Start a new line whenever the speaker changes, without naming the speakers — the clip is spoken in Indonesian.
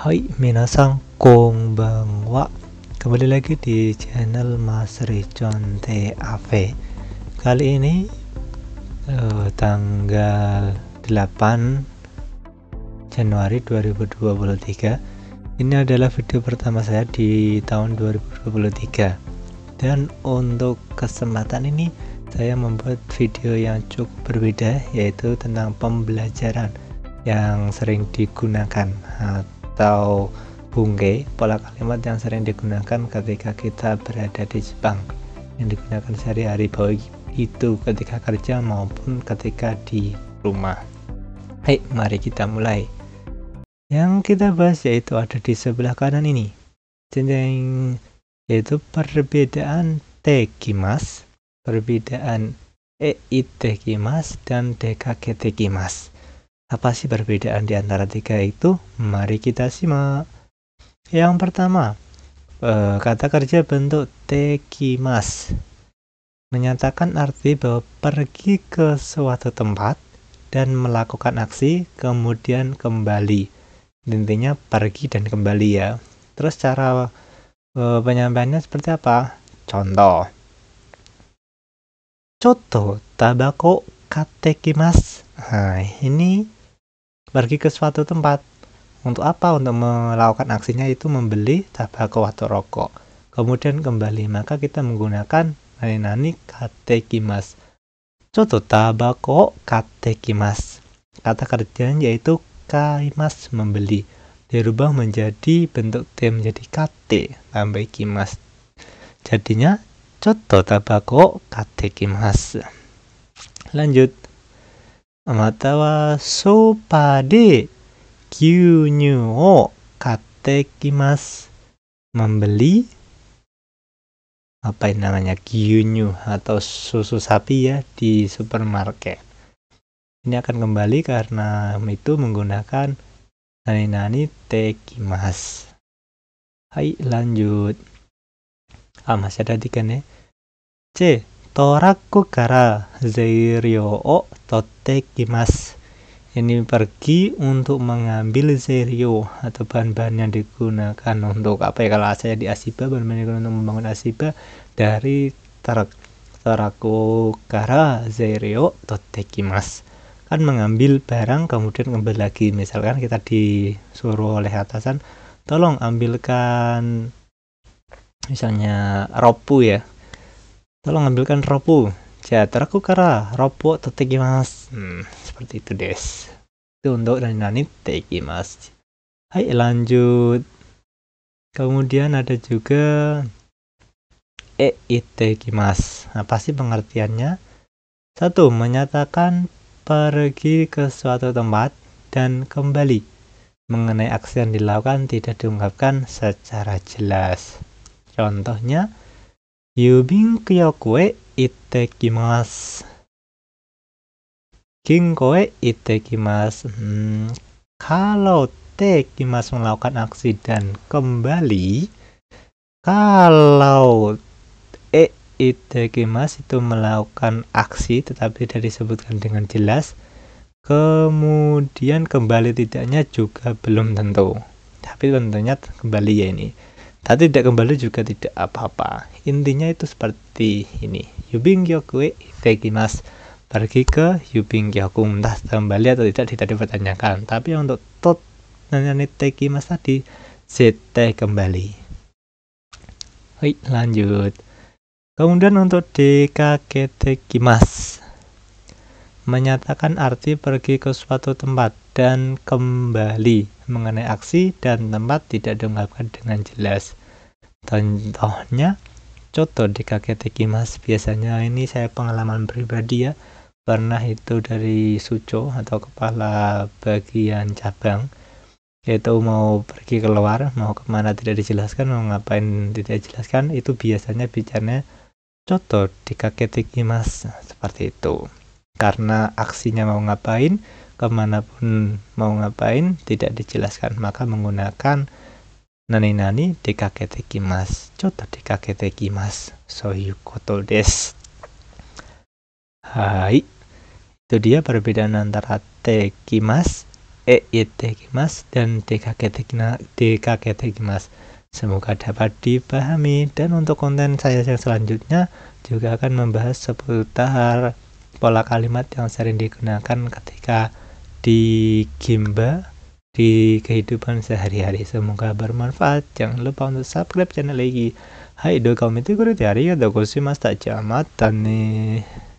Hai minasang bangwa, Kembali lagi di channel Mas Rijon TAV Kali ini uh, tanggal 8 Januari 2023 Ini adalah video pertama saya di tahun 2023 Dan untuk kesempatan ini saya membuat video yang cukup berbeda yaitu tentang pembelajaran yang sering digunakan atau bungke pola kalimat yang sering digunakan ketika kita berada di Jepang yang digunakan sehari-hari baik itu ketika kerja maupun ketika di rumah Hai, mari kita mulai yang kita bahas yaitu ada di sebelah kanan ini jeneng yaitu perbedaan tekimas perbedaan eitekimas dan dekaketekimas apa sih perbedaan di antara tiga itu? Mari kita simak. Yang pertama, eh, kata kerja bentuk tekimas menyatakan arti bahwa pergi ke suatu tempat dan melakukan aksi kemudian kembali. Intinya pergi dan kembali ya. Terus cara eh, penyampaiannya seperti apa? Contoh. Contoh tabako katekimas. Nah, ini pergi ke suatu tempat. Untuk apa? Untuk melakukan aksinya itu membeli tabako atau rokok. Kemudian kembali, maka kita menggunakan nani-nani katekimas. coto tabako katekimas. Kata kerjaan yaitu kaimas membeli. Dirubah menjadi bentuk T menjadi kate tambah kimas. Jadinya coto tabako katekimas. Lanjut membeli apa yang namanya giunyu atau susu sapi ya di supermarket. Ini akan kembali karena itu menggunakan nani nani tekimas. Hai lanjut. Ah masih ada tiga nih. C toraku kara Zeirio o tote kimas ini pergi untuk mengambil Zeirio atau bahan-bahan yang digunakan untuk apa ya kalau saya di Asiba bahan-bahan yang digunakan untuk membangun Asiba dari truk toraku kara Zeirio tote kimas kan mengambil barang kemudian kembali lagi misalkan kita disuruh oleh atasan tolong ambilkan misalnya ropu ya Tolong ambilkan ropu. Jataraku kara ropu mas Hmm, seperti itu des. Itu untuk dan nani mas. Hai lanjut. Kemudian ada juga e mas. apa nah, sih pengertiannya satu menyatakan pergi ke suatu tempat dan kembali mengenai aksi yang dilakukan tidak diungkapkan secara jelas. Contohnya, 郵便局へ行ってきます。Kingo e itekimasu. Hmm, kalau tekimas melakukan aksi dan kembali, kalau e itekimas itu melakukan aksi tetapi tidak disebutkan dengan jelas, kemudian kembali tidaknya juga belum tentu. Tapi tentunya kembali ya ini tapi tidak kembali juga tidak apa-apa intinya itu seperti ini yubing yokue itekimas pergi ke yubing yokung entah kembali atau tidak tidak dipertanyakan tapi untuk tot nanyani tekimas tadi ct kembali Hai, lanjut. Kemudian untuk DKKT Kimas menyatakan arti pergi ke suatu tempat dan kembali mengenai aksi dan tempat tidak diungkapkan dengan jelas. Contohnya, contoh di kakek mas biasanya ini saya pengalaman pribadi ya, pernah itu dari suco atau kepala bagian cabang, yaitu mau pergi keluar, mau kemana tidak dijelaskan, mau ngapain tidak dijelaskan, itu biasanya bicaranya contoh di kakek mas seperti itu. Karena aksinya mau ngapain, kemanapun mau ngapain tidak dijelaskan maka menggunakan nani nani dekakete kimas coto dekakete kimas soyu koto des hai itu dia perbedaan antara kimas e kimas dan dekakete dekakete kimas Semoga dapat dipahami dan untuk konten saya yang selanjutnya juga akan membahas seputar pola kalimat yang sering digunakan ketika di Gimba di kehidupan sehari-hari. Semoga bermanfaat. Jangan lupa untuk subscribe channel lagi. hai nih.